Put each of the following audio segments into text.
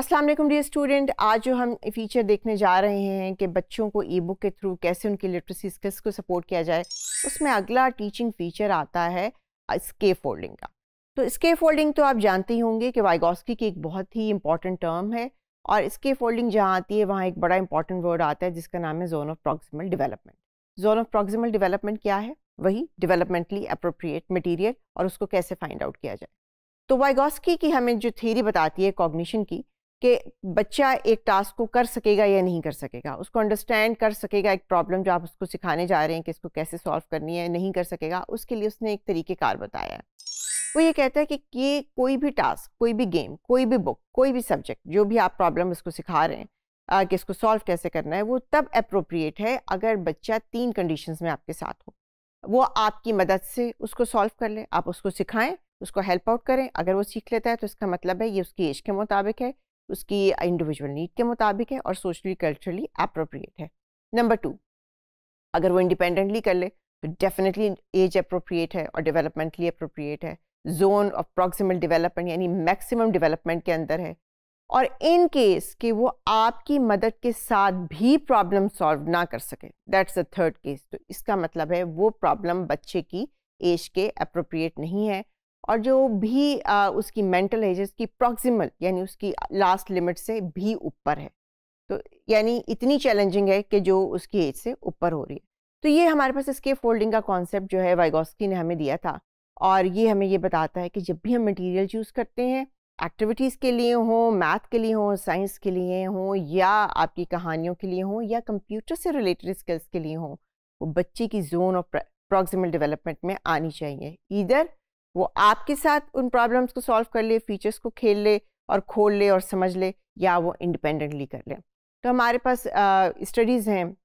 अस्सलाम वालेकुम dear student आज जो हम फीचर देखने जा रहे हैं कि बच्चों को ई बुक के थ्रू कैसे उनकी लिटरेसी स्किल्स को सपोर्ट किया जाए उसमें अगला टीचिंग फीचर आता है स्के फोल्डिंग का तो स्के फोल्डिंग तो आप जानते ही होंगे कि वाइगोस्की की एक बहुत ही इंपॉर्टेंट टर्म है और स्के फोल्डिंग जहाँ आती है वहाँ एक बड़ा इंपॉर्टेंट वर्ड आता है जिसका नाम है zone of proximal development zone of proximal development क्या है वही डिवेलपमेंटली अप्रोप्रिएट मटीरियल और उसको कैसे फाइंड आउट किया जाए तो वाइगोस्की की हमें जो थेरी बताती है कॉग्निशन की कि बच्चा एक टास्क को कर सकेगा या नहीं कर सकेगा उसको अंडरस्टैंड कर सकेगा एक प्रॉब्लम जो आप उसको सिखाने जा रहे हैं कि इसको कैसे सॉल्व करनी है नहीं कर सकेगा उसके लिए उसने एक तरीक़ेकार बताया है वो ये कहता है कि ये कोई भी टास्क कोई भी गेम कोई भी बुक कोई भी सब्जेक्ट जो भी आप प्रॉब्लम उसको सिखा रहे हैं आ, कि इसको सॉल्व कैसे करना है वो तब अप्रोप्रिएट है अगर बच्चा तीन कंडीशन में आपके साथ हो वो आपकी मदद से उसको सॉल्व कर ले आप उसको सिखाएं उसको हेल्प आउट करें अगर वो सीख लेता है तो इसका मतलब है ये उसकी एज के मुताबिक है उसकी इंडिविजुअल नीड के मुताबिक है और सोशली कल्चरली अप्रोप्रिएट है नंबर टू अगर वो इंडिपेंडेंटली कर ले तो डेफिनेटली एज अप्रोप्रिएट है और डेवलपमेंटली अप्रोप्रिएट है जोन ऑफ प्रॉक्सिमल डेवलपमेंट यानी मैक्सिमम डेवलपमेंट के अंदर है और इन केस कि वो आपकी मदद के साथ भी प्रॉब्लम सॉल्व ना कर सके दैट्स द थर्ड केस तो इसका मतलब है वो प्रॉब्लम बच्चे की एज के अप्रोप्रिएट नहीं है और जो भी आ, उसकी मेंटल एज की प्रॉक्सिमल यानी उसकी लास्ट लिमिट से भी ऊपर है तो यानी इतनी चैलेंजिंग है कि जो उसकी एज से ऊपर हो रही है तो ये हमारे पास इसके फोल्डिंग का कॉन्सेप्ट जो है वाइगोस्की ने हमें दिया था और ये हमें ये बताता है कि जब भी हम मटेरियल चूज़ करते हैं एक्टिविटीज़ के लिए हों मैथ के लिए हों साइंस के लिए हों या आपकी कहानियों के लिए हों या कंप्यूटर से रिलेटेड स्किल्स के लिए हों वो बच्चे की जोन ऑफ प्रॉक्सिमल डेवलपमेंट में आनी चाहिए इधर वो आपके साथ उन प्रॉब्लम्स को सॉल्व कर ले फीचर्स को खेल ले और खोल ले और समझ ले या वो इंडिपेंडेंटली कर ले तो हमारे पास स्टडीज़ uh, हैं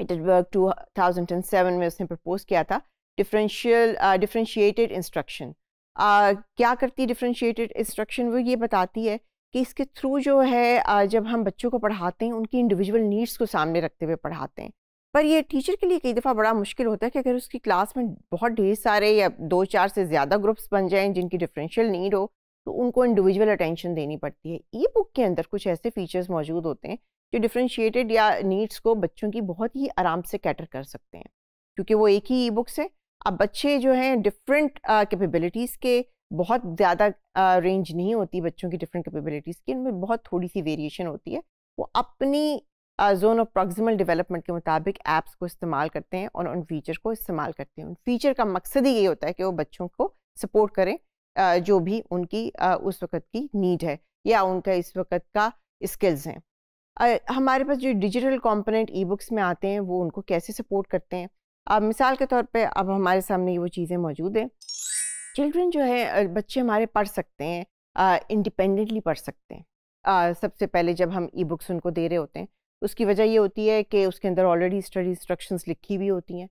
it work two thousand and seven में उसने प्रपोज किया था डिफरेंशियल डिफरेंशिएटेड इंस्ट्रक्शन क्या करती है डिफरेंशिएटेड इंस्ट्रक्शन वो ये बताती है कि इसके थ्रू जो है uh, जब हम बच्चों को पढ़ाते हैं उनकी इंडिविजुअल नीड्स को सामने रखते हुए पढ़ाते हैं पर ये टीचर के लिए कई दफ़ा बड़ा मुश्किल होता है कि अगर उसकी क्लास में बहुत ढेर सारे या दो चार से ज़्यादा ग्रुप्स बन जाएं जिनकी डिफरेंशियल नीड हो तो उनको इंडिविजुअल अटेंशन देनी पड़ती है ई बुक के अंदर कुछ ऐसे फीचर्स मौजूद होते हैं जो डिफ्रेंशिएटेड या नीड्स को बच्चों की बहुत ही आराम से कैटर कर सकते हैं क्योंकि वो एक ही ई बुक्स है अब बच्चे जो हैं डिफरेंट कैपेबिलिटीज़ के बहुत ज़्यादा रेंज नहीं होती बच्चों की डिफरेंट कैपेबिलिटीज़ की इनमें बहुत थोड़ी सी वेरिएशन होती है वो अपनी जोन ऑफ प्रॉक्सिमल डेवलपमेंट के मुताबिक ऐप्स को इस्तेमाल करते हैं और उन फीचर को इस्तेमाल करते हैं उन फीचर का मकसद ही ये होता है कि वो बच्चों को सपोर्ट करें जो भी उनकी उस वक्त की नीड है या उनका इस वक्त का स्किल्स हैं हमारे पास जो डिजिटल कॉम्पोनेंट ई बुक्स में आते हैं वो उनको कैसे सपोर्ट करते हैं अब मिसाल के तौर पर अब हमारे सामने वो चीज़ें मौजूद हैं चिल्ड्रन जो है बच्चे हमारे पढ़ सकते हैं इंडिपेंडेंटली पढ़ सकते हैं सबसे पहले जब हम ई बुक्स उनको दे रहे होते हैं उसकी वजह ये होती है कि उसके अंदर ऑलरेडी स्टडी इंस्ट्रक्शंस लिखी हुई होती हैं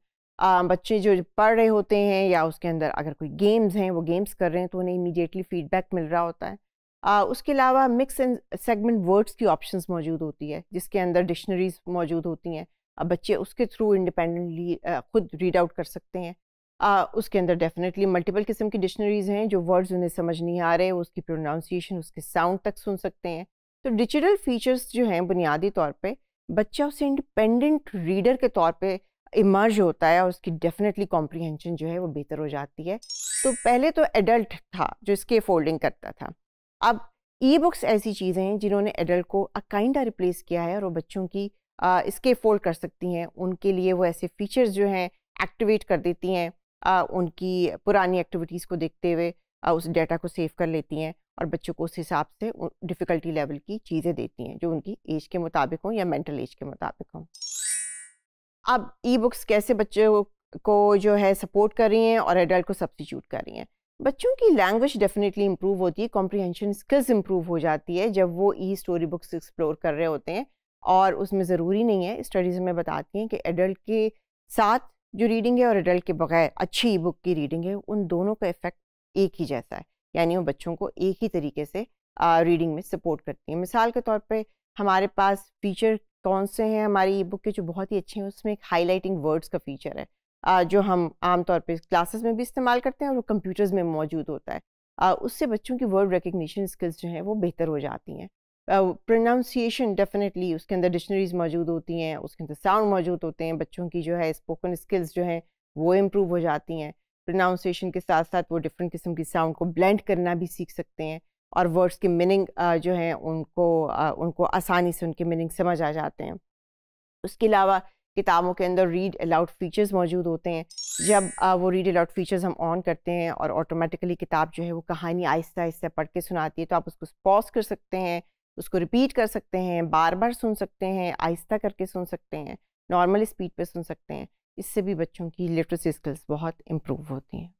बच्चे जो पढ़ रहे होते हैं या उसके अंदर अगर कोई गेम्स हैं वो गेम्स कर रहे हैं तो उन्हें इमीडिएटली फीडबैक मिल रहा होता है आ, उसके अलावा मिक्स एंड सेगमेंट वर्ड्स की ऑप्शंस मौजूद होती है जिसके अंदर डिक्शनरीज मौजूद होती हैं अब बच्चे उसके थ्रू इंडिपेंडेंटली खुद रीड आउट कर सकते हैं आ, उसके अंदर डेफिनेटली मल्टीपल किस्म की डिक्शनरीज हैं जो वर्ड्स उन्हें समझ नहीं आ रहे उसकी प्रोनाउंसिएशन उसके साउंड तक सुन सकते हैं तो डिजिटल फीचर्स जो हैं बुनियादी तौर पे बच्चा उसे इंडिपेंडेंट रीडर के तौर पे इमर्ज होता है और उसकी डेफिनेटली कॉम्प्रीहेंशन जो है वो बेहतर हो जाती है तो पहले तो एडल्ट था जो इसके फोल्डिंग करता था अब ई बुक्स ऐसी चीज़ें हैं जिन्होंने एडल्ट को अकाइंडा रिप्लेस किया है और वो बच्चों की इसके फोल्ड कर सकती हैं उनके लिए वो ऐसे फीचर्स जो हैं एक्टिवेट कर देती हैं उनकी पुरानी एक्टिविटीज़ को देखते हुए उस डेटा को सेव कर लेती हैं और बच्चों को उस हिसाब से डिफ़िकल्टी लेवल की चीज़ें देती हैं जो उनकी एज के मुताबिक हों या मेंटल एज के मुताबिक हों अब ई बुक्स कैसे बच्चों को जो है सपोर्ट कर रही हैं और एडल्ट को सब्सटीट्यूट कर रही हैं बच्चों की लैंग्वेज डेफिनेटली इम्प्रूव होती है कॉम्प्रीहेंशन स्किल्स इम्प्रूव हो जाती है जब वो ई स्टोरी बुक्स एक्सप्लोर कर रहे होते हैं और उसमें ज़रूरी नहीं है स्टडीज़ में बताती हैं कि एडल्ट के साथ जो रीडिंग है और एडल्ट के बगैर अच्छी ई बुक की रीडिंग है उन दोनों का इफ़ेक्ट एक ही जैसा है यानी वो बच्चों को एक ही तरीके से रीडिंग में सपोर्ट करती हैं मिसाल के तौर पे हमारे पास फीचर कौन से हैं हमारी ई बुक के जो बहुत ही अच्छे हैं उसमें एक हाईलाइटिंग वर्ड्स का फीचर है आ, जो हम आमतौर पर क्लासेस में भी इस्तेमाल करते हैं और वो कंप्यूटर्स में मौजूद होता है आ, उससे बच्चों की वर्ड रिकग्निशन स्किल्स जो हैं वो बेहतर हो जाती हैं प्रोनाउंसिएशन डेफिनेटली उसके अंदर डिक्शनरीज मौजूद होती हैं उसके अंदर साउंड मौजूद होते हैं बच्चों की जो है स्पोकन स्किल्स जो हैं वो इम्प्रूव हो जाती हैं प्रोनाउंसिएशन के साथ साथ वो डिफरेंट किस्म की साउंड को ब्लेंड करना भी सीख सकते हैं और वर्ड्स के मीनिंग जो हैं उनको उनको आसानी से उनके मीनिंग समझ आ जाते हैं उसके अलावा किताबों के अंदर रीड अलाउड फीचर्स मौजूद होते हैं जब वो रीड अलाउड फीचर्स हम ऑन करते हैं और ऑटोमेटिकली किताब जो है वो कहानी आहिस्ता आहिस्ता पढ़ के सुनाती है तो आप उसको पॉज कर सकते हैं उसको रिपीट कर सकते हैं बार बार सुन सकते हैं आहिस्ता करके सुन सकते हैं नॉर्मल स्पीड पर सुन सकते हैं इससे भी बच्चों की लिटरेसी स्किल्स बहुत इम्प्रूव होती हैं